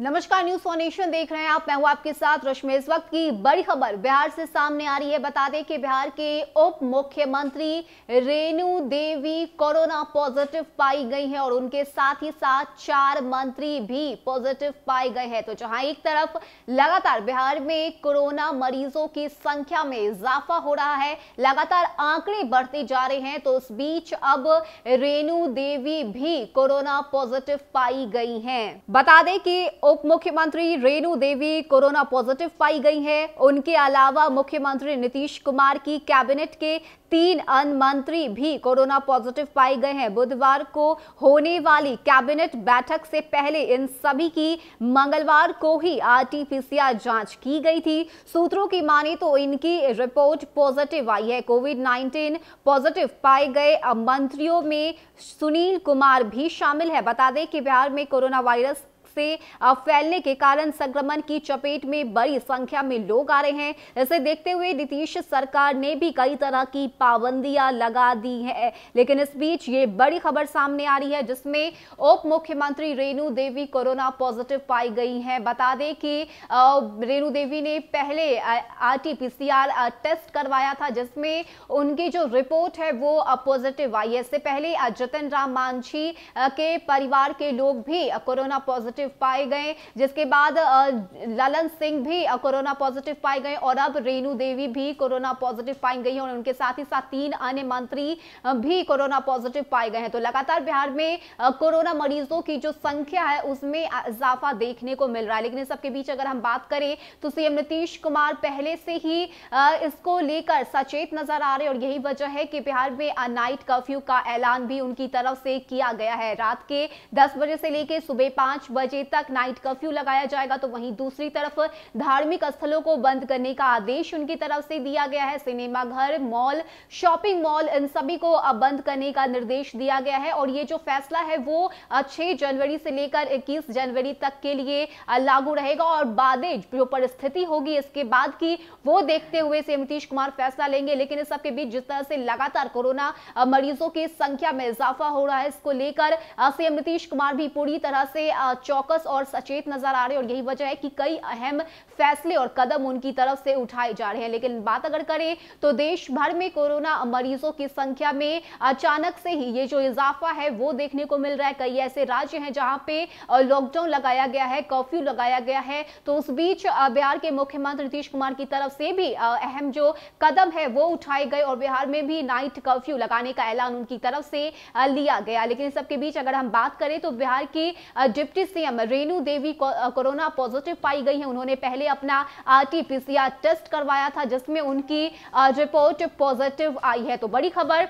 नमस्कार news for nation देख रहे हैं आप मैं हूं आपके साथ रश्मि इस वक्त की बड़ी खबर बिहार से सामने आ रही है बता दें कि बिहार के उप मुख्यमंत्री रेणु देवी कोरोना पॉजिटिव पाई गई हैं और उनके साथ ही साथ चार मंत्री भी पॉजिटिव पाए गए हैं तो जहां एक तरफ लगातार बिहार में कोरोना मरीजों की संख्या में इजाफा हो रहा है लगातार आंकड़े बढ़ते जा रहे हैं तो उस बीच अब रेणु देवी भी कोरोना पॉजिटिव पाई गई है बता दें कि उप मुख्यमंत्री रेणु देवी कोरोना पॉजिटिव पाई गई हैं उनके अलावा मुख्यमंत्री नीतीश कुमार की कैबिनेट के तीन अन्य मंत्री भी कोरोना पॉजिटिव पाए गए हैं बुधवार को होने वाली कैबिनेट बैठक से पहले इन सभी की मंगलवार को ही आरटीपीसीआर जांच की गई थी सूत्रों की माने तो इनकी रिपोर्ट पॉजिटिव आई है कोविड 19 पॉजिटिव पाए गए मंत्रियों में सुनील कुमार भी शामिल है बता दें कि बिहार में कोरोना वायरस से फैलने के कारण संक्रमण की चपेट में बड़ी संख्या में लोग आ रहे हैं इसे देखते हुए नीतीश सरकार ने भी कई तरह की पाबंदियां लगा दी है लेकिन इस बीच ये बड़ी खबर सामने आ रही है जिसमें उप मुख्यमंत्री रेणु देवी कोरोना पॉजिटिव पाई गई है बता दें कि रेणु देवी ने पहले आरटीपीसीआर टेस्ट करवाया था जिसमें उनकी जो रिपोर्ट है वो पॉजिटिव आई है इससे पहले जतन राम मांझी के परिवार के लोग भी कोरोना पॉजिटिव पॉजिटिव पाए गए जिसके बाद ललन सिंह भी कोरोना पॉजिटिव पाए गए और अब रेणु देवी भी कोरोना पॉजिटिव पाई गई और उनके साथ ही साथ तीन अन्य मंत्री भी कोरोना पॉजिटिव पाए गए हैं तो लगातार बिहार में कोरोना मरीजों की जो संख्या है उसमें इजाफा देखने को मिल रहा है लेकिन इस सबके बीच अगर हम बात करें तो सीएम नीतीश कुमार पहले से ही इसको लेकर सचेत नजर आ रहे और यही वजह है कि बिहार में नाइट कर्फ्यू का ऐलान भी उनकी तरफ से किया गया है रात के दस बजे से लेकर सुबह पांच बजे बजे तक नाइट कर्फ्यू लगाया जाएगा तो वहीं दूसरी तरफ धार्मिक स्थलों को बंद करने का आदेश उनकी तरफ से दिया गया है सिनेमा घर मॉल शॉपिंग मॉल इन सभी को बंद करने का निर्देश दिया गया है और ये जो फैसला है वो छह जनवरी से लेकर इक्कीस जनवरी तक के लिए लागू रहेगा और बाद जो परिस्थिति होगी इसके बाद की वो देखते हुए सीएम नीतीश कुमार फैसला लेंगे लेकिन इस सबके बीच जिस तरह से लगातार कोरोना मरीजों की संख्या में इजाफा हो रहा है इसको लेकर सीएम नीतीश कुमार भी पूरी तरह से चौक चौकस और सचेत नजर आ रहे और यही वजह है कि कई अहम फैसले और कदम उनकी तरफ से उठाए जा रहे हैं लेकिन बात अगर करें तो देश भर में कोरोना मरीजों की संख्या में अचानक से ही ये जो इजाफा है वो देखने को मिल रहा है कई ऐसे राज्य हैं जहां पे लॉकडाउन लगाया गया है कर्फ्यू लगाया गया है तो उस बीच बिहार के मुख्यमंत्री नीतीश कुमार की तरफ से भी अहम जो कदम है वो उठाए गए और बिहार में भी नाइट कर्फ्यू लगाने का ऐलान उनकी तरफ से लिया गया लेकिन सबके बीच अगर हम बात करें तो बिहार की deputy CM M Renu Devi corona positive पाई गई हैं उन्होंने पहले अपना आरटीपीसीआर टेस्ट करवाया था जिसमें उनकी रिपोर्ट पॉजिटिव आई है तो बड़ी खबर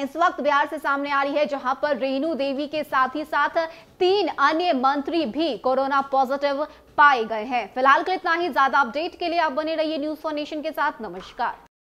इस वक्त बिहार से सामने आ रही है जहां पर रेणु देवी के साथ ही साथ तीन अन्य मंत्री भी कोरोना पॉजिटिव पाए गए हैं फिलहाल के इतना ही ज्यादा अपडेट के लिए आप बने रहिए न्यूज फॉर नेशन के साथ नमस्कार